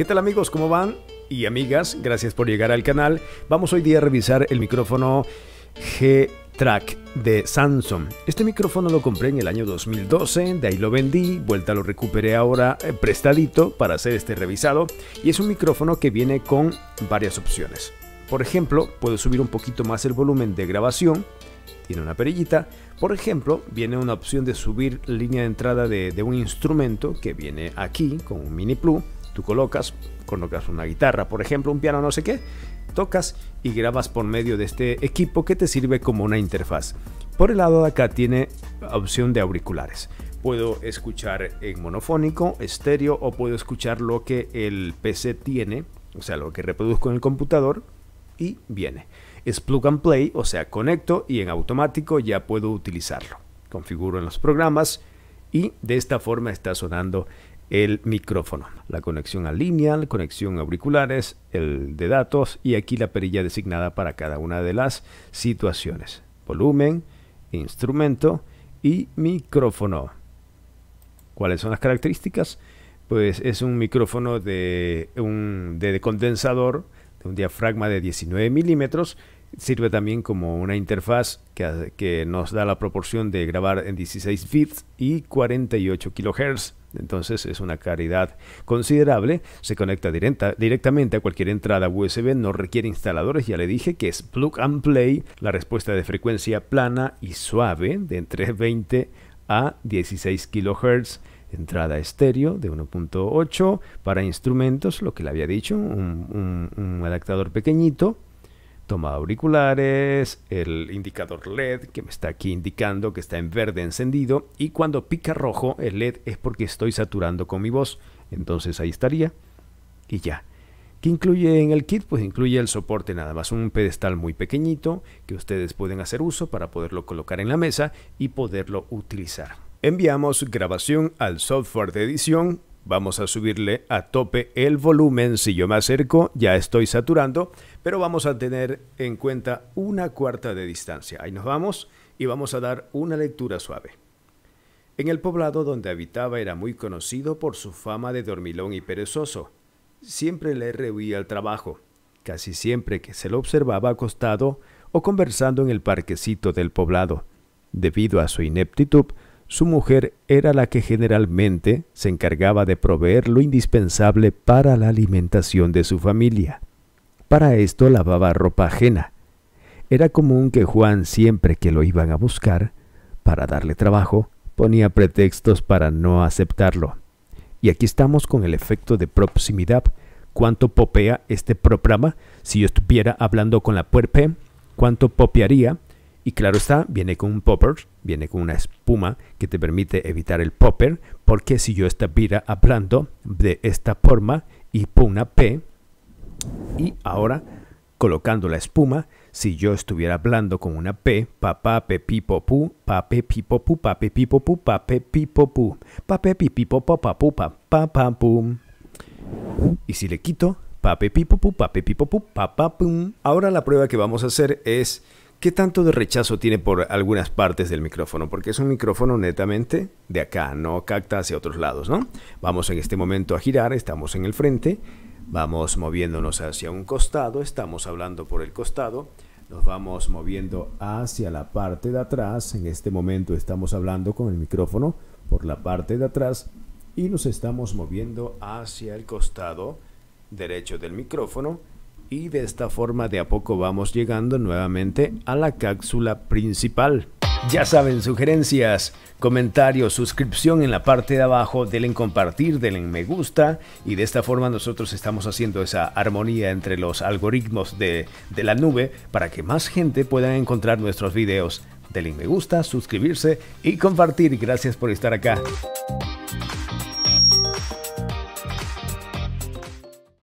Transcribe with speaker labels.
Speaker 1: ¿Qué tal amigos? ¿Cómo van? Y amigas, gracias por llegar al canal. Vamos hoy día a revisar el micrófono G-Track de Samsung. Este micrófono lo compré en el año 2012, de ahí lo vendí, vuelta lo recuperé ahora eh, prestadito para hacer este revisado y es un micrófono que viene con varias opciones. Por ejemplo, puedo subir un poquito más el volumen de grabación, tiene una perillita. Por ejemplo, viene una opción de subir línea de entrada de, de un instrumento que viene aquí con un mini plug Tú colocas, colocas una guitarra, por ejemplo, un piano, no sé qué, tocas y grabas por medio de este equipo que te sirve como una interfaz. Por el lado de acá tiene opción de auriculares. Puedo escuchar en monofónico, estéreo o puedo escuchar lo que el PC tiene, o sea, lo que reproduzco en el computador y viene. Es plug and play, o sea, conecto y en automático ya puedo utilizarlo. Configuro en los programas y de esta forma está sonando el micrófono. La conexión a línea, la conexión auriculares, el de datos y aquí la perilla designada para cada una de las situaciones. Volumen, instrumento y micrófono. ¿Cuáles son las características? Pues es un micrófono de, un, de condensador de un diafragma de 19 milímetros sirve también como una interfaz que, que, nos da la proporción de grabar en 16 bits y 48 kHz entonces es una caridad considerable, se conecta directamente a cualquier entrada USB, no requiere instaladores, ya le dije que es plug and play, la respuesta de frecuencia plana y suave de entre 20 a 16 kHz entrada estéreo de 1.8 para instrumentos, lo que le había dicho, un, adaptador pequeñito toma auriculares, el indicador LED que me está aquí indicando que está en verde encendido y cuando pica rojo el LED es porque estoy saturando con mi voz. Entonces ahí estaría y ya. ¿Qué incluye en el kit? Pues incluye el soporte nada más, un pedestal muy pequeñito que ustedes pueden hacer uso para poderlo colocar en la mesa y poderlo utilizar. Enviamos grabación al software de edición Vamos a subirle a tope el volumen. Si yo me acerco, ya estoy saturando, pero vamos a tener en cuenta una cuarta de distancia. Ahí nos vamos y vamos a dar una lectura suave. En el poblado donde habitaba era muy conocido por su fama de dormilón y perezoso. Siempre le rehuía el trabajo. Casi siempre que se lo observaba acostado o conversando en el parquecito del poblado. Debido a su ineptitud, su mujer era la que generalmente se encargaba de proveer lo indispensable para la alimentación de su familia. Para esto lavaba ropa ajena. Era común que Juan siempre que lo iban a buscar, para darle trabajo, ponía pretextos para no aceptarlo. Y aquí estamos con el efecto de proximidad. ¿Cuánto popea este programa? Si yo estuviera hablando con la puerpe, ¿cuánto popearía y claro está, viene con un popper, viene con una espuma que te permite evitar el popper, porque si yo esta hablando de esta forma y pongo una P, y ahora colocando la espuma, si yo estuviera hablando con una P, papá, pepipopu, pape, pipopu, pape, pipopu, pape, pipopu, pape, pu pa pa pum. Y si le quito, pape, po pape, pa pa pum. Ahora la prueba que vamos a hacer es ¿Qué tanto de rechazo tiene por algunas partes del micrófono? Porque es un micrófono netamente de acá, no cacta hacia otros lados, ¿no? Vamos en este momento a girar, estamos en el frente, vamos moviéndonos hacia un costado, estamos hablando por el costado, nos vamos moviendo hacia la parte de atrás, en este momento estamos hablando con el micrófono por la parte de atrás y nos estamos moviendo hacia el costado derecho del micrófono y de esta forma de a poco vamos llegando nuevamente a la cápsula principal. Ya saben, sugerencias, comentarios, suscripción en la parte de abajo, denle compartir, denle me gusta y de esta forma nosotros estamos haciendo esa armonía entre los algoritmos de, la nube para que más gente pueda encontrar nuestros videos. Denle me gusta, suscribirse y compartir. Gracias por estar acá.